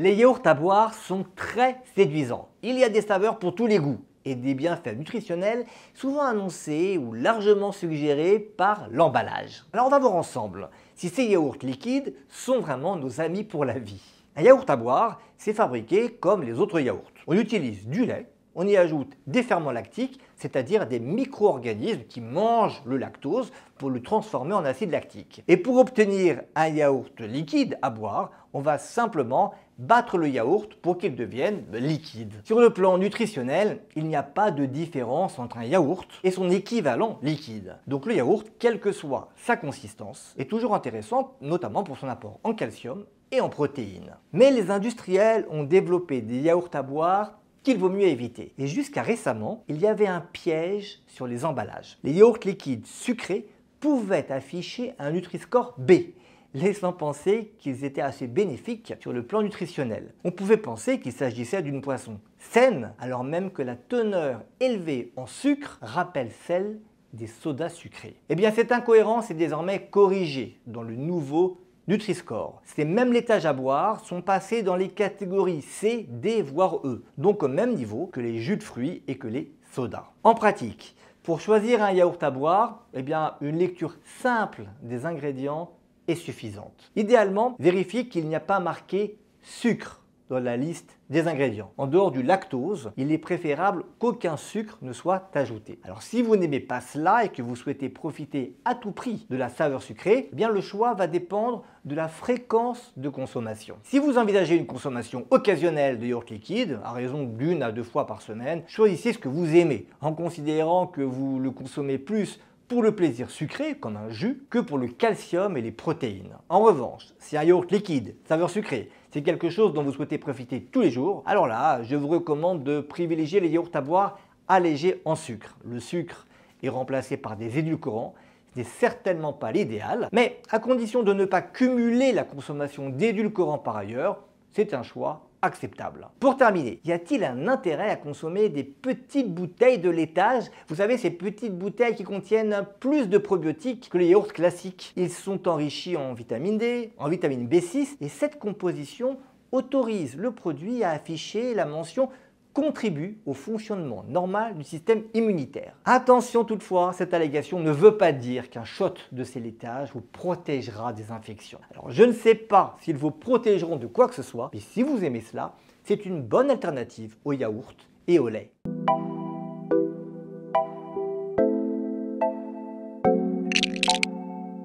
Les yaourts à boire sont très séduisants. Il y a des saveurs pour tous les goûts et des bienfaits nutritionnels souvent annoncés ou largement suggérés par l'emballage. Alors on va voir ensemble si ces yaourts liquides sont vraiment nos amis pour la vie. Un yaourt à boire, c'est fabriqué comme les autres yaourts. On utilise du lait, on y ajoute des ferments lactiques, c'est-à-dire des micro-organismes qui mangent le lactose pour le transformer en acide lactique. Et pour obtenir un yaourt liquide à boire, on va simplement battre le yaourt pour qu'il devienne liquide. Sur le plan nutritionnel, il n'y a pas de différence entre un yaourt et son équivalent liquide. Donc le yaourt, quelle que soit sa consistance, est toujours intéressant, notamment pour son apport en calcium et en protéines. Mais les industriels ont développé des yaourts à boire qu'il vaut mieux éviter. Et jusqu'à récemment, il y avait un piège sur les emballages. Les yaourts liquides sucrés pouvaient afficher un Nutri-Score B, laissant penser qu'ils étaient assez bénéfiques sur le plan nutritionnel. On pouvait penser qu'il s'agissait d'une poisson saine, alors même que la teneur élevée en sucre rappelle celle des sodas sucrés. Eh bien, cette incohérence est désormais corrigée dans le nouveau Nutri-Score. Ces mêmes laitages à boire sont passés dans les catégories C, D, voire E, donc au même niveau que les jus de fruits et que les sodas. En pratique, pour choisir un yaourt à boire, eh bien, une lecture simple des ingrédients est suffisante. Idéalement, vérifiez qu'il n'y a pas marqué sucre dans la liste des ingrédients. En dehors du lactose, il est préférable qu'aucun sucre ne soit ajouté. Alors si vous n'aimez pas cela et que vous souhaitez profiter à tout prix de la saveur sucrée, eh bien le choix va dépendre de la fréquence de consommation. Si vous envisagez une consommation occasionnelle de yaourt liquide, à raison d'une à deux fois par semaine, choisissez ce que vous aimez, en considérant que vous le consommez plus pour le plaisir sucré, comme un jus, que pour le calcium et les protéines. En revanche, si un yaourt liquide, saveur sucrée, c'est quelque chose dont vous souhaitez profiter tous les jours, alors là, je vous recommande de privilégier les yaourts à boire allégés en sucre. Le sucre est remplacé par des édulcorants, ce n'est certainement pas l'idéal, mais à condition de ne pas cumuler la consommation d'édulcorants par ailleurs, c'est un choix acceptable. Pour terminer, y a-t-il un intérêt à consommer des petites bouteilles de laitage Vous savez, ces petites bouteilles qui contiennent plus de probiotiques que les yaourts classiques. Ils sont enrichis en vitamine D, en vitamine B6, et cette composition autorise le produit à afficher la mention contribue au fonctionnement normal du système immunitaire. Attention toutefois, cette allégation ne veut pas dire qu'un shot de ces laitages vous protégera des infections. Alors je ne sais pas s'ils vous protégeront de quoi que ce soit, mais si vous aimez cela, c'est une bonne alternative au yaourt et au lait.